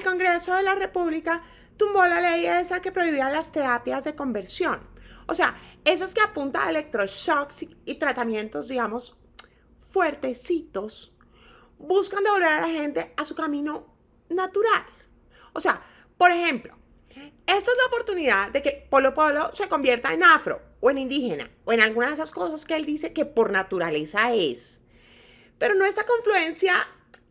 el Congreso de la República tumbó la ley esa que prohibía las terapias de conversión. O sea, esas que apuntan a electroshocks y, tratamientos, digamos, fuertecitos, buscan devolver a la gente a su camino natural. O sea, por ejemplo, esto es la oportunidad de que Polo Polo se convierta en afro o en indígena o en alguna de esas cosas que él dice que por naturaleza es. Pero no esta confluencia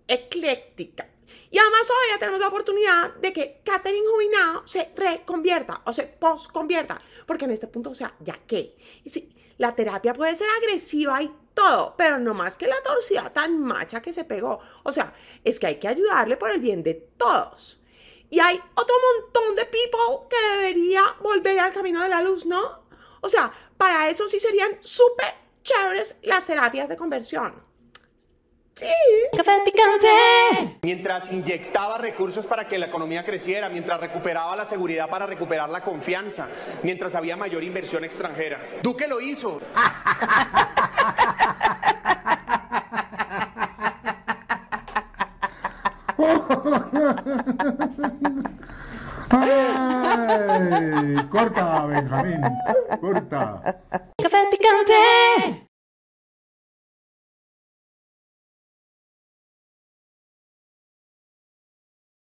ecléctica, y además todavía tenemos la oportunidad de que Catherine Jubinado se reconvierta o se posconvierta, porque en este punto, o sea, ya qué. Y sí, la terapia puede ser agresiva y todo, pero no más que la torcida tan macha que se pegó. O sea, es que hay que ayudarle por el bien de todos. Y hay otro montón de people que debería volver al camino de la luz, ¿no? O sea, para eso sí serían súper chéveres las terapias de conversión. Sí. Café picante mientras inyectaba recursos para que la economía creciera, mientras recuperaba la seguridad para recuperar la confianza, mientras había mayor inversión extranjera. Duque lo hizo. corta, Benjamín, corta.